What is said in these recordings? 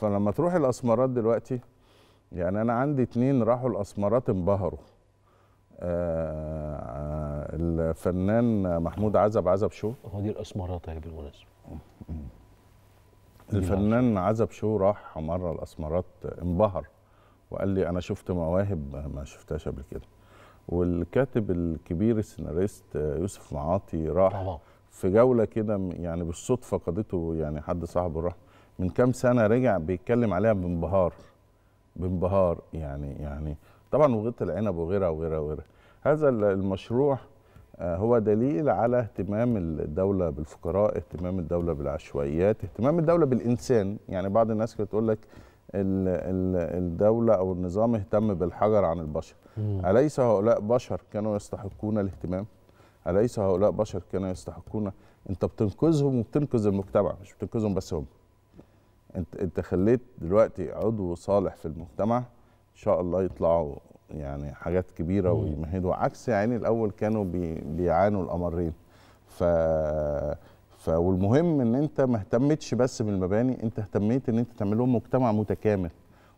فلما تروح الاسمرات دلوقتي يعني انا عندي اتنين راحوا الاسمرات انبهروا آه, آه، الفنان محمود عزب عزب شو هو دي الاسمرات اهي بالمناسبه الفنان عزب شو راح مره الاسمرات انبهر وقال لي انا شفت مواهب ما شفتهاش قبل كده والكاتب الكبير السيناريست يوسف معاطي راح في جوله كده يعني بالصدفه قضيته يعني حد صاحبه راح من كام سنه رجع بيتكلم عليها بانبهار بانبهار يعني يعني طبعا وغيره العنب وغيرها وغيرها وغيرها هذا المشروع آه، هو دليل على اهتمام الدوله بالفقراء اهتمام الدوله بالعشوائيات اهتمام الدوله بالانسان يعني بعض الناس كانت تقول لك الدوله او النظام اهتم بالحجر عن البشر اليس هؤلاء بشر كانوا يستحقون الاهتمام اليس هؤلاء بشر كانوا يستحقون انت بتنقذهم وبتنقذ المجتمع مش بتنقذهم بس هم انت انت خليت دلوقتي عضو صالح في المجتمع ان شاء الله يطلعوا يعني حاجات كبيره ويمهدوا عكس يعني الاول كانوا بي بيعانوا الامرين ف ف والمهم ان انت ما اهتمتش بس بالمباني انت اهتميت ان انت تعمل لهم مجتمع متكامل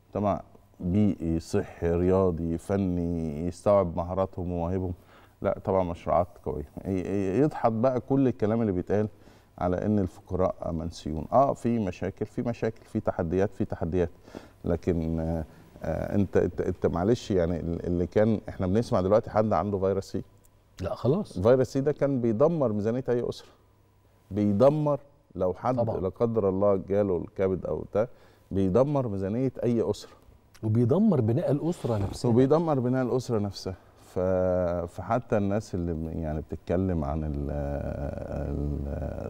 مجتمع بيئي صحي رياضي فني يستوعب مهاراتهم ومواهبهم لا طبعا مشروعات قويه يضحط بقى كل الكلام اللي بيتقال على ان الفقراء منسيون اه في مشاكل في مشاكل في تحديات في تحديات لكن آه, آه، انت انت, انت معلش يعني اللي كان احنا بنسمع دلوقتي حد عنده فيروس سي لا خلاص فيروس سي ده كان بيدمر ميزانيه اي اسره بيدمر لو حد طبعا. لا قدر الله جاله الكبد او ده بيدمر ميزانيه اي اسره وبيدمر بناء الاسره نفسها وبيدمر بناء الاسره نفسها فحتى الناس اللي يعني بتتكلم عن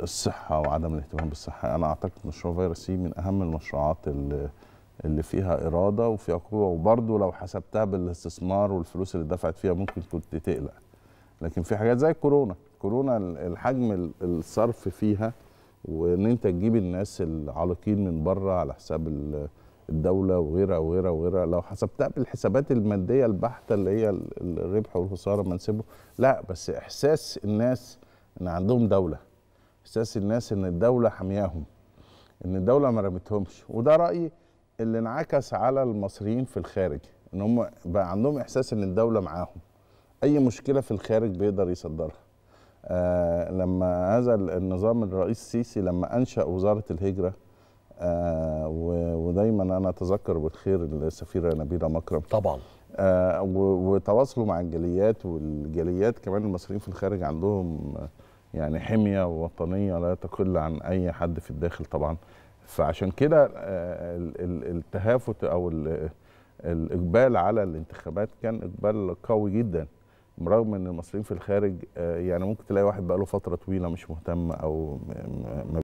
الصحه وعدم الاهتمام بالصحه انا اعتقد مشروع فيروس سي من اهم المشروعات اللي فيها اراده وفيها قوه وبرضه لو حسبتها بالاستثمار والفلوس اللي دفعت فيها ممكن كنت تقلق لكن في حاجات زي كورونا كورونا الحجم الصرف فيها وان انت تجيب الناس العالقين من بره على حساب الدوله وغيرها وغيرها وغيرها لو حسبتها بالحسابات الماديه البحته اللي هي الربح والخساره منسبه لا بس احساس الناس ان عندهم دوله احساس الناس ان الدوله حمياهم ان الدوله ما رمتهمش وده رايي اللي انعكس على المصريين في الخارج ان هم بقى عندهم احساس ان الدوله معاهم اي مشكله في الخارج بيقدر يصدرها آه لما هذا النظام الرئيس السيسي لما انشا وزاره الهجره آه، ودايما انا اتذكر بالخير السفيره نبيله مكرم طبعا آه، وتواصلوا مع الجاليات والجاليات كمان المصريين في الخارج عندهم آه، يعني حميه وطنيه لا تقل عن اي حد في الداخل طبعا فعشان كده التهافت او الاقبال على الانتخابات كان اقبال قوي جدا رغم ان المصريين في الخارج يعني ممكن تلاقي واحد بقاله فتره طويله مش مهتم او